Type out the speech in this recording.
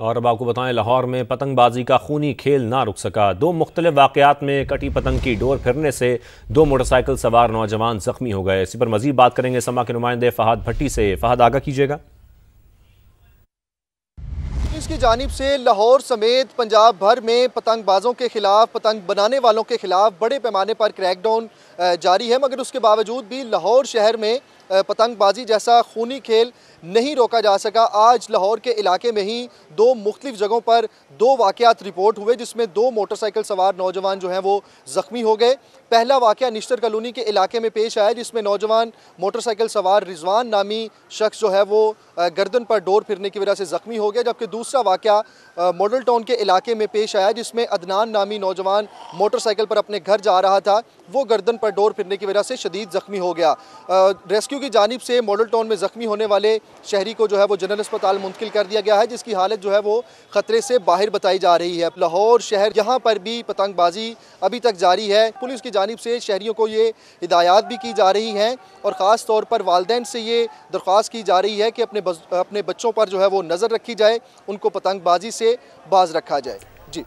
और अब आपको बताएं लाहौर में पतंगबाजी का खूनी खेल ना रुक सका दो मुख्तलिफ वाकयात में कटी पतंग की डोर फिरने से दो मोटरसाइकिल सवार नौजवान जख्मी हो गए इसी पर मजीद बात करेंगे समा के नुमाइंदे फहाद भट्टी से फहद आगा कीजिएगा की जानब से लाहौर समेत पंजाब भर में पतंगबाजों के खिलाफ पतंग बनाने वालों के खिलाफ बड़े पैमाने पर क्रैकडाउन जारी है मगर उसके बावजूद भी लाहौर शहर में पतंगबाजी जैसा खूनी खेल नहीं रोका जा सका आज लाहौर के इलाके में ही दो मुख्तफ जगहों पर दो वाक़त रिपोर्ट हुए जिसमें दो मोटरसाइकिल सवार नौजवान जो हैं वो ज़ख्मी हो गए पहला वाक़ निश्तर कलोनी के इलाके में पेश आया जिसमें नौजवान मोटरसाइकिल सवार रिजवान नामी शख्स जो है वो गर्दन पर डोर फिरने की वजह से ज़ख्मी हो गया जबकि दूसरा वाक़ मॉडल टाउन के इलाके में पेश आया जिसमें अदनान नामी नौजवान मोटरसाइकिल पर अपने घर जा रहा था वो गर्दन पर डोर फिरने की वजह से शदीद ज़ख्मी हो गया रेस्क्यू आरटीयू की जानब से मॉडल टाउन में ज़ख्मी होने वाले शहरी को जो है वो जनरल अस्पताल मुंतकिल कर दिया गया है जिसकी हालत जो है वो ख़तरे से बाहर बताई जा रही है लाहौर शहर यहाँ पर भी पतंगबाजी अभी तक जारी है पुलिस की जानब से शहरीों को ये हिदायत भी की जा रही हैं और ख़ास तौर पर वालदेन से ये दरख्वास्त की जा रही है कि अपने अपने बच्चों पर जो है वो नज़र रखी जाए उनको पतंगबाजी से बाज रखा जाए जी